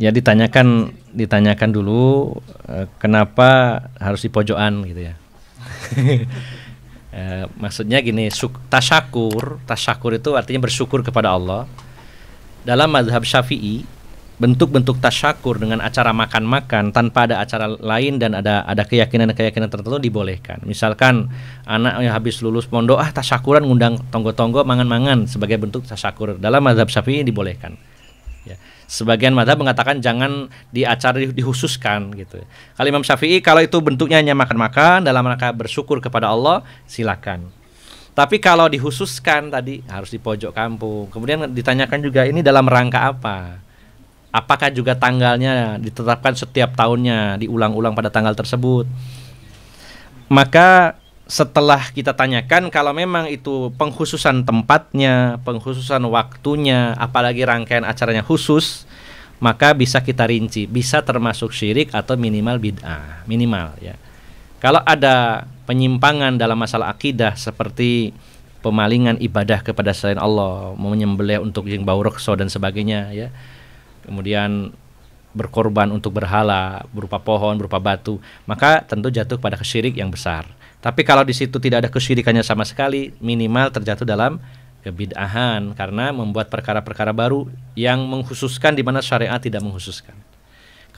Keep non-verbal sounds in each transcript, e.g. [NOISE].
ya ditanyakan ditanyakan dulu uh, kenapa harus di pojokan gitu ya. uh, [LAUGHS] maksudnya gini, tasakur, tasakur itu artinya bersyukur kepada Allah. Dalam mazhab Syafi'i, bentuk-bentuk tasakur dengan acara makan-makan tanpa ada acara lain dan ada ada keyakinan-keyakinan tertentu dibolehkan. Misalkan anak yang habis lulus pondok ah tasyakuran ngundang tonggo-tonggo mangan-mangan sebagai bentuk tasakur Dalam mazhab Syafi'i dibolehkan. Ya. Sebagian madhab mengatakan jangan di dihususkan gitu. Kalau Imam Syafi'i kalau itu bentuknya hanya makan-makan dalam rangka bersyukur kepada Allah silakan. Tapi kalau dihususkan tadi harus di pojok kampung. Kemudian ditanyakan juga ini dalam rangka apa? Apakah juga tanggalnya ditetapkan setiap tahunnya diulang-ulang pada tanggal tersebut? Maka setelah kita tanyakan kalau memang itu pengkhususan tempatnya, pengkhususan waktunya, apalagi rangkaian acaranya khusus, maka bisa kita rinci, bisa termasuk syirik atau minimal bid'ah, minimal ya. Kalau ada penyimpangan dalam masalah akidah seperti pemalingan ibadah kepada selain Allah, menyembelih untuk yang bau rekso dan sebagainya ya. Kemudian berkorban untuk berhala berupa pohon, berupa batu, maka tentu jatuh pada kesyirik yang besar. Tapi kalau di situ tidak ada kesyirikannya sama sekali, minimal terjatuh dalam kebid'ahan karena membuat perkara-perkara baru yang mengkhususkan di mana syariat tidak mengkhususkan.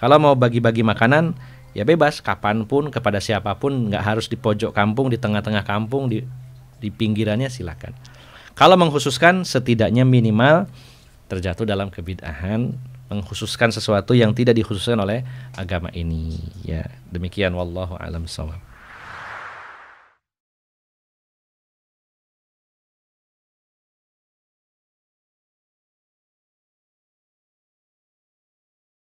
Kalau mau bagi-bagi makanan, ya bebas kapanpun kepada siapapun, nggak harus di pojok kampung, di tengah-tengah kampung, di di pinggirannya silakan. Kalau mengkhususkan, setidaknya minimal terjatuh dalam kebid'ahan mengkhususkan sesuatu yang tidak dikhususkan oleh agama ini. Ya, demikian wallahu alam sawab.